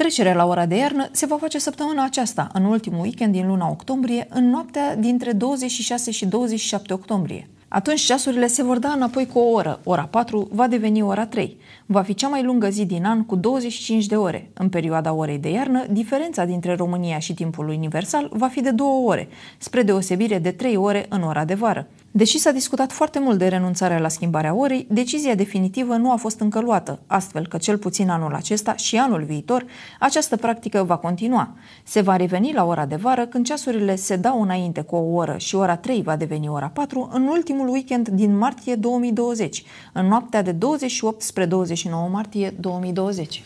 Trecerea la ora de iarnă se va face săptămâna aceasta, în ultimul weekend din luna octombrie, în noaptea dintre 26 și 27 octombrie. Atunci ceasurile se vor da înapoi cu o oră, ora 4 va deveni ora 3. Va fi cea mai lungă zi din an cu 25 de ore. În perioada orei de iarnă, diferența dintre România și timpul universal va fi de 2 ore, spre deosebire de 3 ore în ora de vară. Deși s-a discutat foarte mult de renunțarea la schimbarea orei, decizia definitivă nu a fost încă luată, astfel că cel puțin anul acesta și anul viitor această practică va continua. Se va reveni la ora de vară când ceasurile se dau înainte cu o oră și ora 3 va deveni ora 4 în ultimul weekend din martie 2020, în noaptea de 28 spre 29 martie 2020.